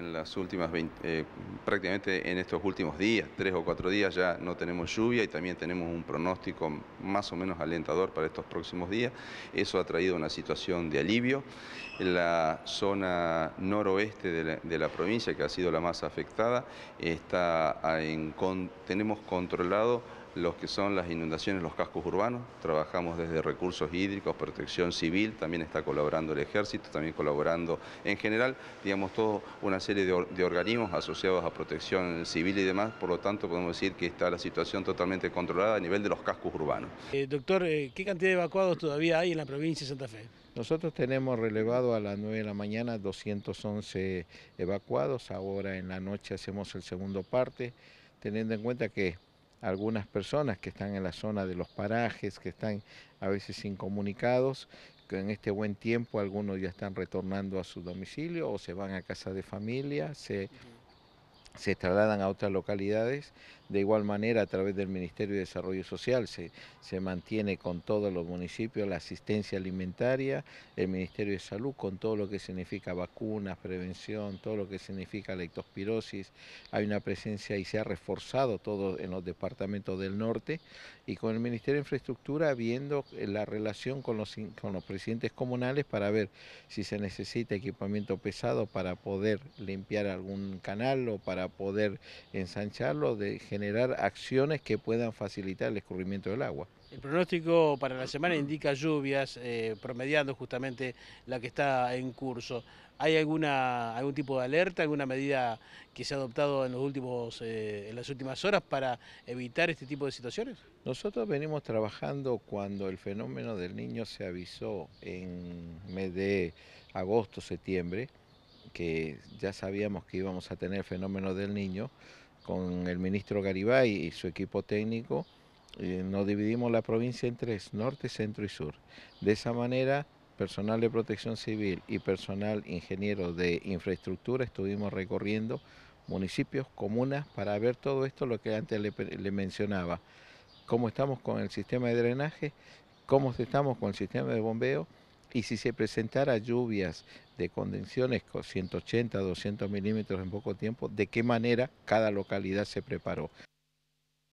en las últimas eh, prácticamente en estos últimos días, tres o cuatro días ya no tenemos lluvia y también tenemos un pronóstico más o menos alentador para estos próximos días. Eso ha traído una situación de alivio. La zona noroeste de la, provincia, que ha sido la más afectada, está en, tenemos controlado ...los que son las inundaciones, los cascos urbanos. Trabajamos desde recursos hídricos, protección civil, también está colaborando el ejército, también colaborando en general, digamos, toda una serie de, organismos asociados a protección civil y demás. Por lo tanto, podemos decir que está la situación totalmente controlada a nivel de los cascos urbanos. Eh, doctor, eh, ¿qué cantidad de evacuados todavía hay en la provincia de Santa Fe? Nosotros tenemos relevado a las 9 de la mañana 211 evacuados, ahora en la noche hacemos el segundo parte, teniendo en cuenta que algunas personas que están en la zona de los parajes, que están a veces incomunicados, que en este buen tiempo algunos ya están retornando a su domicilio o se van a casa de familia, se se trasladan a otras localidades. De igual manera, a través del Ministerio de Desarrollo Social se, se, mantiene con todos los municipios la asistencia alimentaria, el Ministerio de Salud con todo lo que significa vacunas, prevención, todo lo que significa lectospirosis. Hay una presencia y se ha reforzado todo en los departamentos del norte y con el Ministerio de Infraestructura viendo eh, la relación con los, con los presidentes comunales para ver si se necesita equipamiento pesado para poder limpiar algún canal o para para poder ensancharlo, de generar acciones que puedan facilitar el escurrimiento del agua. El pronóstico para la semana indica lluvias, eh, promediando justamente la que está en curso. ¿Hay alguna, algún tipo de alerta, alguna medida que se ha adoptado en, los últimos, eh, en las últimas horas para evitar este tipo de situaciones? Nosotros venimos trabajando cuando el fenómeno del niño se avisó en mes de agosto, septiembre, que ya sabíamos que íbamos a tener el fenómeno del niño, con el ministro Garibay y su equipo técnico, eh, nos dividimos la provincia en tres, norte, centro y sur. De esa manera, personal de protección civil y personal ingeniero de infraestructura estuvimos recorriendo municipios, comunas, para ver todo esto, lo que antes le mencionaba, cómo estamos con el sistema de drenaje, cómo estamos con el sistema de bombeo, y si se presentara lluvias de condiciones con 180, 200 milímetros en poco tiempo, de qué manera cada localidad se preparó.